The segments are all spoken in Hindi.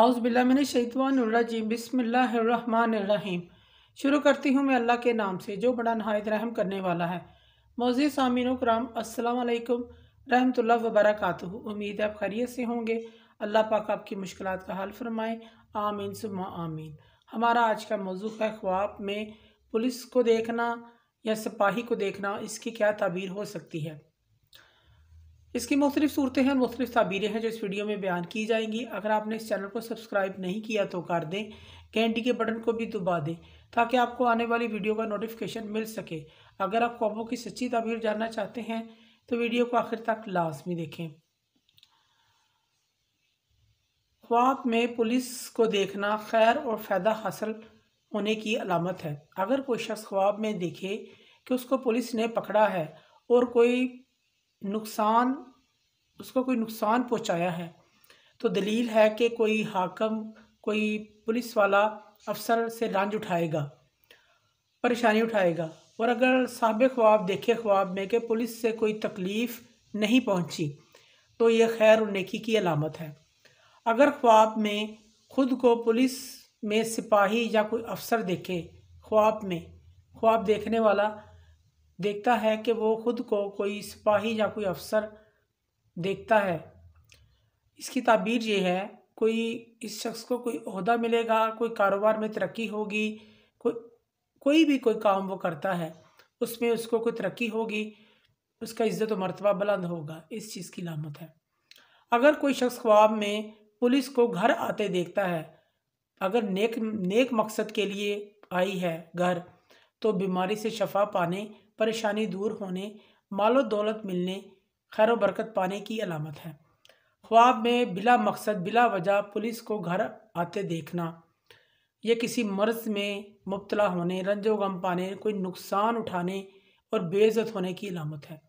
हाउसबिल्लाशैतवानरजीम बिसमीम शुरू करती हूँ मैं अल्लाह के नाम से जो बड़ा नहायत रहम करने वाला है मौजी सामिन कराम असलकम रहमत वबरक उम्मीद है आप खरीत से होंगे अल्लाह पाक आपकी मुश्किल का हल फरमाएँ आमीन सुमा आमीन हमारा आज का मौजू है ख्वाब में पुलिस को देखना या सिपाही को देखना इसकी क्या तबीर हो सकती है इसकी मुख्तलिफ सूरतें हैं मुख्तलिफ तबीरें हैं जो इस वीडियो में बयान की जाएंगी अगर आपने इस चैनल को सब्सक्राइब नहीं किया तो कर दें घंटी के बटन को भी दबा दें ताकि आपको आने वाली वीडियो का नोटिफिकेशन मिल सके अगर आप ख्वाबों की सच्ची तबीर जानना चाहते हैं तो वीडियो को आखिर तक लाजमी देखें ख्वाब में पुलिस को देखना खैर और फ़ायदा हासिल होने की अलामत है अगर कोई शख्स ख्वाब में देखे कि उसको पुलिस ने पकड़ा है और कोई नुकसान उसको कोई नुकसान पहुंचाया है तो दलील है कि कोई हाकम कोई पुलिस वाला अफसर से रंज उठाएगा परेशानी उठाएगा और अगर साहब ख्वाब देखे ख्वाब में कि पुलिस से कोई तकलीफ़ नहीं पहुंची तो यह खैर और नेकी की अलामत है अगर ख्वाब में खुद को पुलिस में सिपाही या कोई अफसर देखे ख्वाब में ख्वाब देखने वाला देखता है कि वो खुद को कोई सिपाही या कोई अफसर देखता है इसकी ताबीर ये है कोई इस शख्स को कोई अहदा मिलेगा कोई कारोबार में तरक्की होगी कोई कोई भी कोई काम वो करता है उसमें उसको कोई तरक्की होगी उसका इज़्ज़त व मरतबा बुलंद होगा इस चीज़ की लामत है अगर कोई शख्स ख्वाब में पुलिस को घर आते देखता है अगर नेक नेक मकसद के लिए आई है घर तो बीमारी से शफा पाने परेशानी दूर होने मालो दौलत मिलने खैर बरकत पाने की अलामत है ख्वाब में बिला मकसद बिला वजह पुलिस को घर आते देखना यह किसी मर्ज में मुबतला होने रंजो गम पाने कोई नुकसान उठाने और बेज़त होने की अलामत है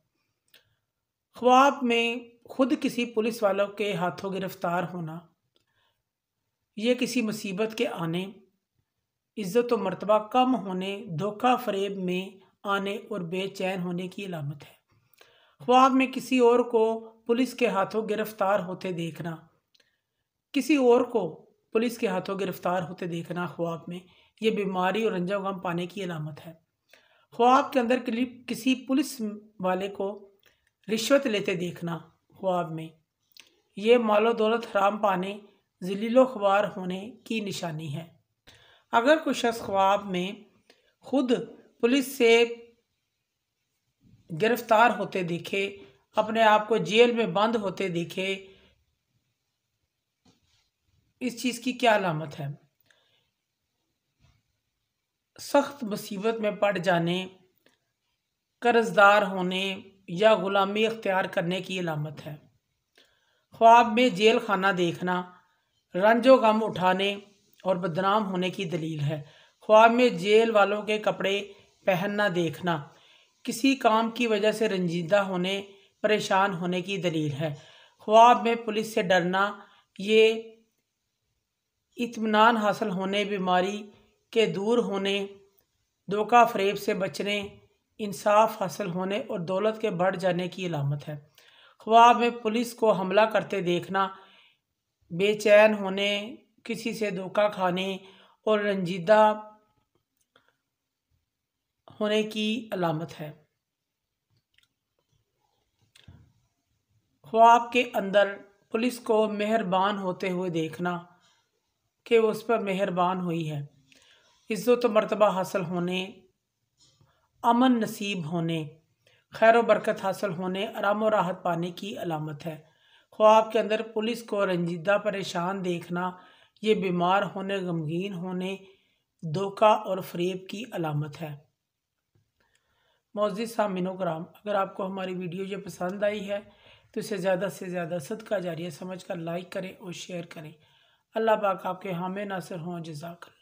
ख्वाब में खुद किसी पुलिस वालों के हाथों गिरफ्तार होना यह किसी मुसीबत के आने इज़्ज़त व मरतबा कम होने धोखा फरेब में आने और बेचैन होने की अलामत है ख्वाब में किसी और को पुलिस के हाथों गिरफ्तार होते देखना किसी और को पुलिस के हाथों गिरफ्तार होते देखना ख्वाब में ये बीमारी और रंजा गम पाने की अलामत है ख्वाब के अंदर किसी पुलिस वाले को रिश्वत लेते देखना ख्वाब में ये मालो दौलत हराम पाने जलीलो ख्वार होने की निशानी है अगर कोई शख्स ख्वाब में खुद पुलिस से गिरफ्तार होते दिखे अपने आप को जेल में बंद होते दिखे इस चीज़ की क्या अलामत है सख्त मुसीबत में पड़ जाने कर्जदार होने या ग़ुलामी अख्तियार करने की अलामत है ख्वाब में जेल खाना देखना रंजो गम उठाने और बदनाम होने की दलील है ख्वाब में जेल वालों के कपड़े पहनना देखना किसी काम की वजह से रंजीदा होने परेशान होने की दलील है ख्वाब में पुलिस से डरना ये इतमान हासिल होने बीमारी के दूर होने धोखा फरेब से बचने इंसाफ हासिल होने और दौलत के बढ़ जाने की अलामत है ख्वाब में पुलिस को हमला करते देखना बेचैन होने किसी से धोखा खाने और रंजीदा होने की अलामत है ख्वाब के अंदर पुलिस को मेहरबान होते हुए देखना कि वो उस पर मेहरबान हुई है इज़्ज़त मरतबा हासिल होने अमन नसीब होने खैर बरकत हासिल होने आराम और राहत पाने की अलामत है ख्वाब के अंदर पुलिस को रंजीदा परेशान देखना ये बीमार होने गमगीन होने धोखा और फरेब की अलामत है मौजिद सामिनोग्राम अगर आपको हमारी वीडियो ये पसंद आई है तो इसे ज़्यादा से ज़्यादा सदका जारी समझ कर लाइक करें और शेयर करें अल्लाह पाक आपके हामे नासिर हों जजाक